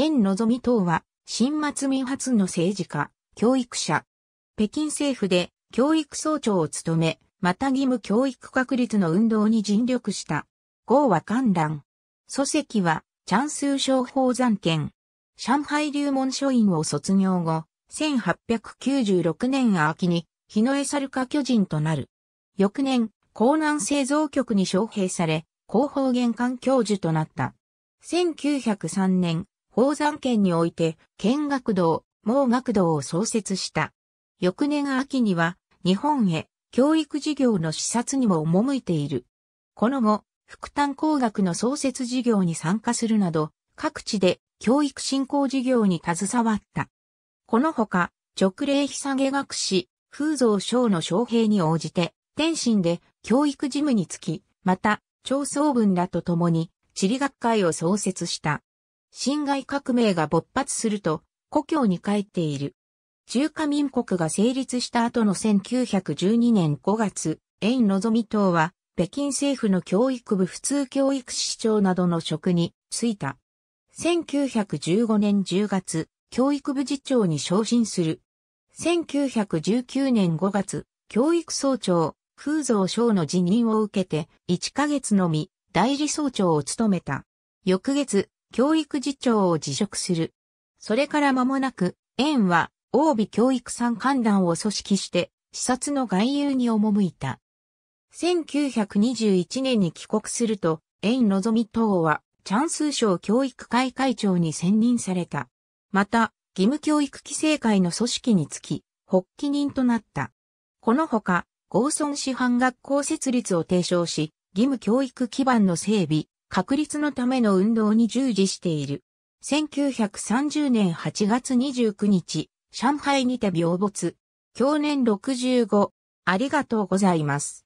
円のぞみ等は、新末民発の政治家、教育者。北京政府で教育総長を務め、また義務教育確立の運動に尽力した。豪は観覧。祖籍は、チャンスー商法残権。上海流門書院を卒業後、1896年秋に、日の江猿家巨人となる。翌年、江南製造局に招聘され、広報玄関教授となった。1903年、宝山県において県学堂、盲学堂を創設した。翌年秋には日本へ教育事業の視察にも赴いている。この後、福担工学の創設事業に参加するなど、各地で教育振興事業に携わった。このほか、直令久下学士、風蔵省の招聘に応じて、天津で教育事務につき、また、町宗文らと共に地理学会を創設した。辛亥革命が勃発すると、故郷に帰っている。中華民国が成立した後の1912年5月、縁のぞみ党は、北京政府の教育部普通教育市長などの職に就いた。1915年10月、教育部次長に昇進する。1919年5月、教育総長、空蔵省の辞任を受けて、1ヶ月のみ、代理総長を務めた。翌月、教育次長を辞職する。それから間もなく、園は、大美教育参観団を組織して、視察の外遊に赴いた。1921年に帰国すると、園のぞみ等は、チャンス省教育会会長に選任された。また、義務教育規制会の組織につき、発起人となった。このほか、合村師範学校設立を提唱し、義務教育基盤の整備、確立のための運動に従事している。1930年8月29日、上海にて病没。去年65。ありがとうございます。